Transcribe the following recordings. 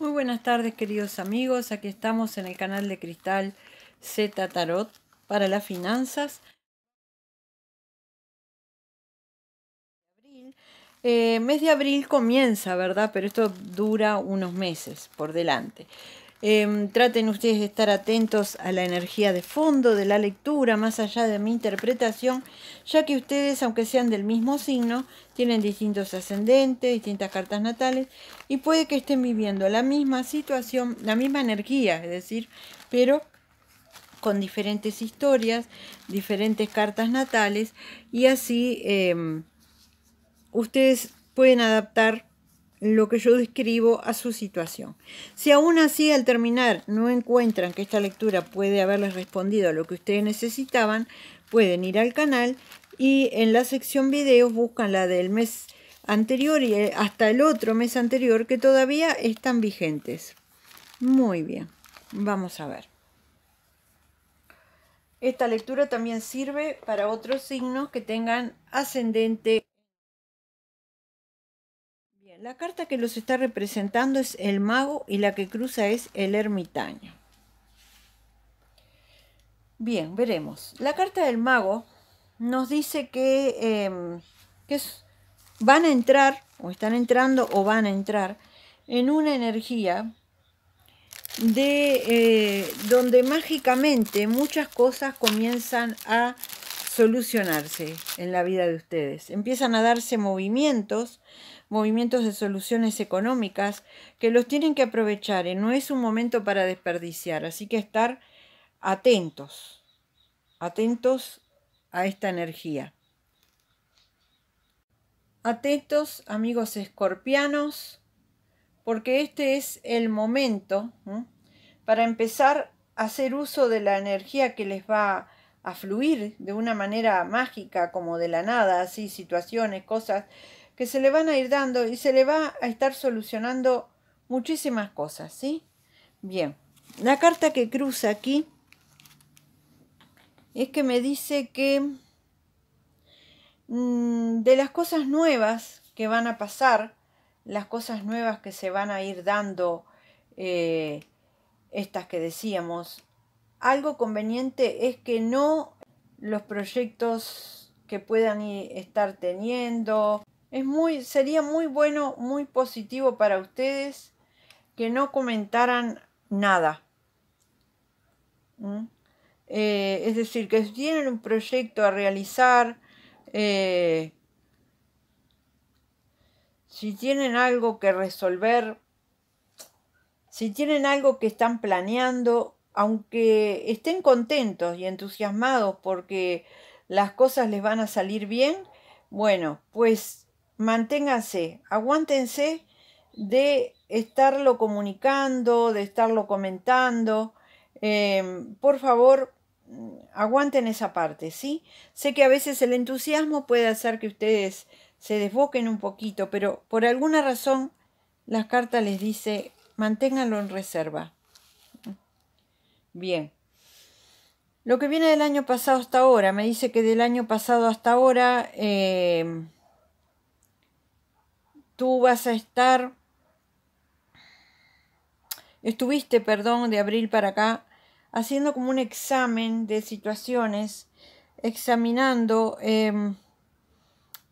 Muy buenas tardes queridos amigos, aquí estamos en el canal de Cristal Z Tarot para las finanzas. Eh, mes de abril comienza, ¿verdad? Pero esto dura unos meses por delante. Em, traten ustedes de estar atentos a la energía de fondo de la lectura, más allá de mi interpretación, ya que ustedes, aunque sean del mismo signo, tienen distintos ascendentes, distintas cartas natales, y puede que estén viviendo la misma situación, la misma energía, es decir, pero con diferentes historias, diferentes cartas natales, y así em, ustedes pueden adaptar lo que yo describo a su situación. Si aún así al terminar no encuentran que esta lectura puede haberles respondido a lo que ustedes necesitaban, pueden ir al canal y en la sección videos buscan la del mes anterior y eh, hasta el otro mes anterior que todavía están vigentes. Muy bien, vamos a ver. Esta lectura también sirve para otros signos que tengan ascendente la carta que los está representando es el mago y la que cruza es el ermitaño. Bien, veremos. La carta del mago nos dice que, em, van a entrar, o están entrando, o van a entrar en una energía de eh, donde mágicamente muchas cosas comienzan a solucionarse en la vida de ustedes. Empiezan a darse movimientos, movimientos de soluciones económicas que los tienen que aprovechar y no es un momento para desperdiciar, así que estar atentos, atentos a esta energía. Atentos amigos escorpianos, porque este es el momento para empezar a hacer uso de la energía que les va a fluir de una manera mágica, como de la nada, así, situaciones, cosas que se le van a ir dando y se le va a estar solucionando muchísimas cosas, ¿sí? Bien, la carta que cruza aquí es que me dice que mm, de las cosas nuevas que van a pasar, las cosas nuevas que se van a ir dando, eh, estas que decíamos, algo conveniente es que no los proyectos que puedan estar teniendo. Es muy, sería muy bueno, muy positivo para ustedes que no comentaran nada. Eh, es decir, que si tienen un proyecto a realizar, eh, si tienen algo que resolver, si tienen algo que están planeando, aunque estén contentos y entusiasmados porque las cosas les van a salir bien, bueno, pues manténganse, aguántense de estarlo comunicando, de estarlo comentando. Eh, por favor, aguanten esa parte, ¿sí? Sé que a veces el entusiasmo puede hacer que ustedes se desboquen un poquito, pero por alguna razón las cartas les dice manténganlo en reserva. Bien. Lo que viene del año pasado hasta ahora, me dice que del año pasado hasta ahora em, tú vas a estar, estuviste, perdón, de abril para acá, haciendo como un examen de situaciones, examinando em,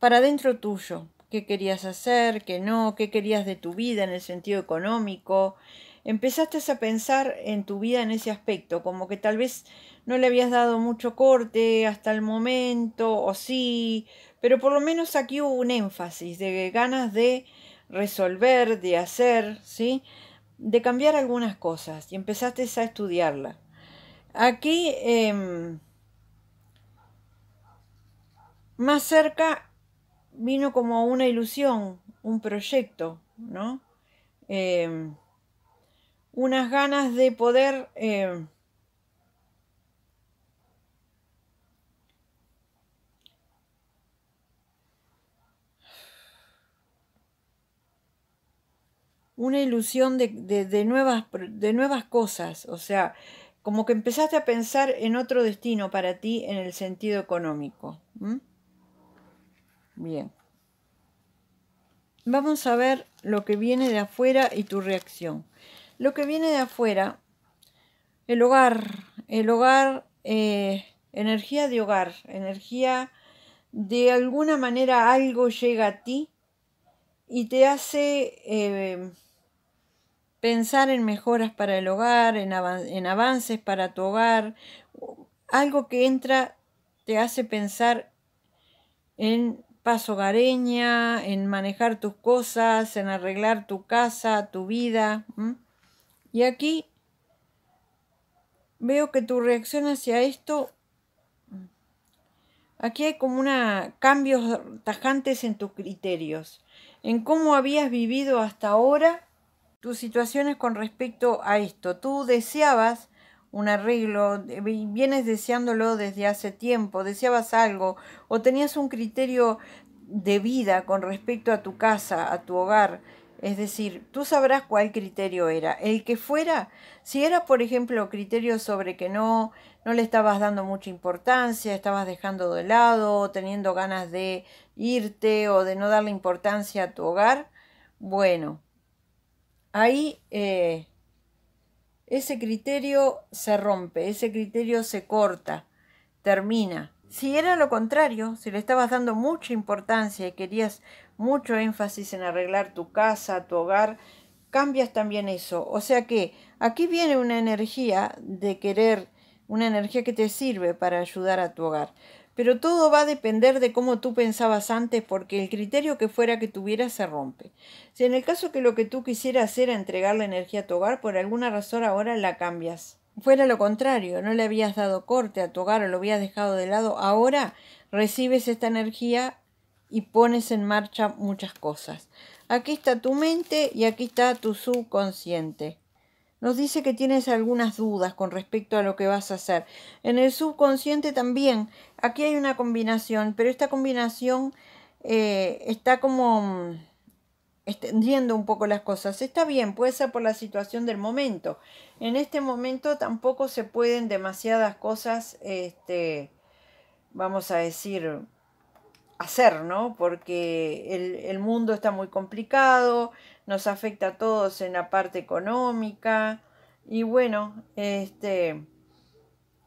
para dentro tuyo, qué querías hacer, qué no, qué querías de tu vida en el sentido económico, empezaste a pensar en tu vida en ese aspecto, como que tal vez no le habías dado mucho corte hasta el momento, o sí, pero por lo menos aquí hubo un énfasis de ganas de resolver, de hacer, ¿sí? De cambiar algunas cosas y empezaste a estudiarla. Aquí, em, más cerca, vino como una ilusión, un proyecto, ¿no? Em, unas ganas de poder eh, una ilusión de, nuevas, de nuevas cosas, o sea, como que empezaste a pensar en otro destino para ti en el sentido económico. Bien. Vamos a ver lo que viene de afuera y tu reacción. Lo que viene de afuera, el hogar, el hogar, eh, energía de hogar, energía de alguna manera algo llega a ti y te hace eh, pensar en mejoras para el hogar, en, avances para tu hogar. Algo que entra te hace pensar en paz hogareña, en manejar tus cosas, en arreglar tu casa, tu vida. Y aquí veo que tu reacción hacia esto, aquí hay como una cambios tajantes en tus criterios, en cómo habías vivido hasta ahora tus situaciones con respecto a esto. Tú deseabas un arreglo, vienes deseándolo desde hace tiempo, deseabas algo o tenías un criterio de vida con respecto a tu casa, a tu hogar, es decir, tú sabrás cuál criterio era. El que fuera, si era, por ejemplo, criterio sobre que no, no le estabas dando mucha importancia, estabas dejando de lado, teniendo ganas de irte o de no darle importancia a tu hogar, bueno, ahí eh, ese criterio se rompe, ese criterio se corta, termina. Si era lo contrario, si le estabas dando mucha importancia y querías mucho énfasis en arreglar tu casa, tu hogar, cambias también eso. O sea que aquí viene una energía de querer, una energía que te sirve para ayudar a tu hogar. Pero todo va a depender de cómo tú pensabas antes porque el criterio que fuera que tuvieras se rompe. Si en el caso que lo que tú quisieras era entregar la energía a tu hogar, por alguna razón ahora la cambias fuera lo contrario, no le habías dado corte a tu hogar o lo habías dejado de lado, ahora recibes esta energía y pones en marcha muchas cosas. Aquí está tu mente y aquí está tu subconsciente. Nos dice que tienes algunas dudas con respecto a lo que vas a hacer. En el subconsciente también, aquí hay una combinación, pero esta combinación eh, está como mm, extendiendo un poco las cosas. Está bien, puede ser por la situación del momento. En este momento tampoco se pueden demasiadas cosas, este, vamos a decir, hacer, ¿no? Porque el, el mundo está muy complicado, nos afecta a todos en la parte económica y bueno, este,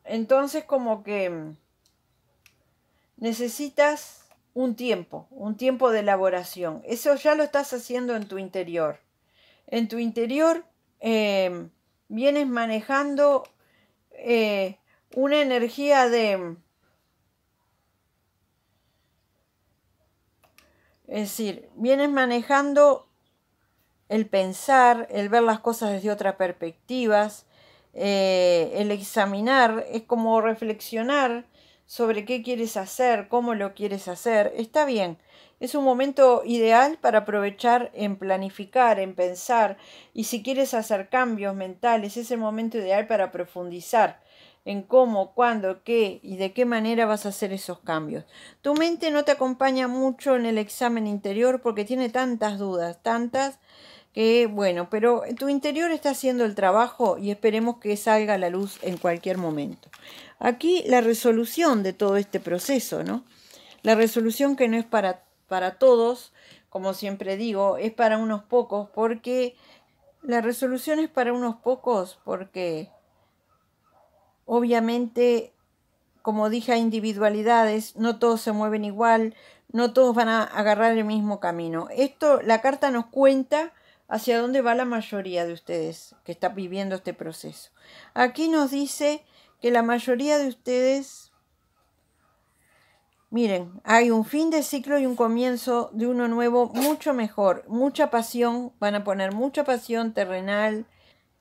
entonces como que mm, necesitas un tiempo, un tiempo de elaboración. Eso ya lo estás haciendo en tu interior. En tu interior em, vienes manejando eh, una energía de... Es decir, vienes manejando el pensar, el ver las cosas desde otras perspectivas, eh, el examinar, es como reflexionar sobre qué quieres hacer, cómo lo quieres hacer, está bien. Es un momento ideal para aprovechar en planificar, en pensar, y si quieres hacer cambios mentales, es el momento ideal para profundizar en cómo, cuándo, qué y de qué manera vas a hacer esos cambios. Tu mente no te acompaña mucho en el examen interior porque tiene tantas dudas, tantas eh, bueno, pero tu interior está haciendo el trabajo y esperemos que salga a la luz en cualquier momento. Aquí la resolución de todo este proceso, ¿no? La resolución que no es para, para todos, como siempre digo, es para unos pocos, porque la resolución es para unos pocos, porque obviamente, como dije, a individualidades, no todos se mueven igual, no todos van a agarrar el mismo camino. Esto, la carta nos cuenta hacia dónde va la mayoría de ustedes que está viviendo este proceso. Aquí nos dice que la mayoría de ustedes, miren, hay un fin de ciclo y un comienzo de uno nuevo mucho mejor, mucha pasión, van a poner mucha pasión terrenal,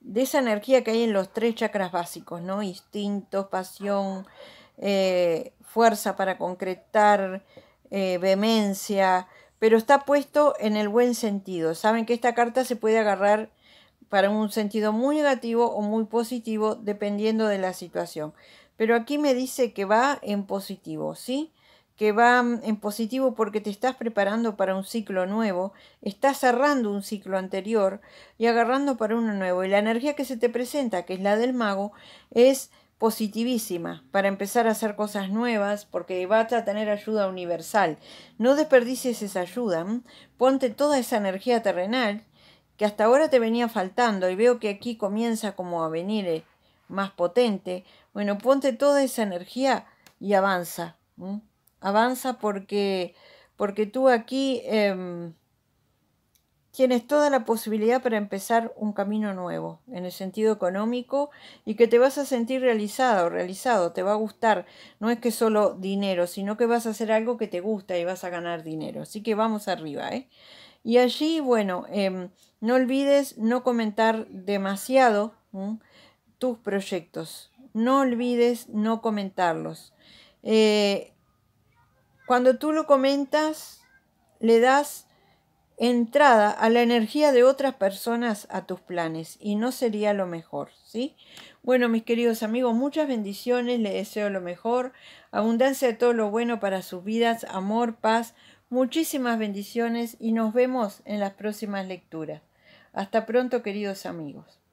de esa energía que hay en los tres chakras básicos, ¿no? Instintos, pasión, eh, fuerza para concretar, eh, vehemencia, pero está puesto en el buen sentido. Saben que esta carta se puede agarrar para un sentido muy negativo o muy positivo dependiendo de la situación. Pero aquí me dice que va en positivo, ¿sí? Que va en positivo porque te estás preparando para un ciclo nuevo, estás cerrando un ciclo anterior y agarrando para uno nuevo. Y la energía que se te presenta, que es la del mago, es positivísima para empezar a hacer cosas nuevas porque vas a tener ayuda universal. No desperdicies esa ayuda, ponte toda esa energía terrenal que hasta ahora te venía faltando y veo que aquí comienza como a venir eh, más potente. Bueno, ponte toda esa energía y avanza. Avanza porque, porque tú aquí... Em, tienes toda la posibilidad para empezar un camino nuevo en el sentido económico y que te vas a sentir realizado, realizado, te va a gustar. No es que solo dinero, sino que vas a hacer algo que te gusta y vas a ganar dinero. Así que vamos arriba, ¿eh? Y allí, bueno, em, no olvides no comentar demasiado tus proyectos. No olvides no comentarlos. Eh, cuando tú lo comentas, le das entrada a la energía de otras personas a tus planes y no sería lo mejor, ¿sí? Bueno, mis queridos amigos, muchas bendiciones, les deseo lo mejor, abundancia de todo lo bueno para sus vidas, amor, paz, muchísimas bendiciones y nos vemos en las próximas lecturas. Hasta pronto, queridos amigos.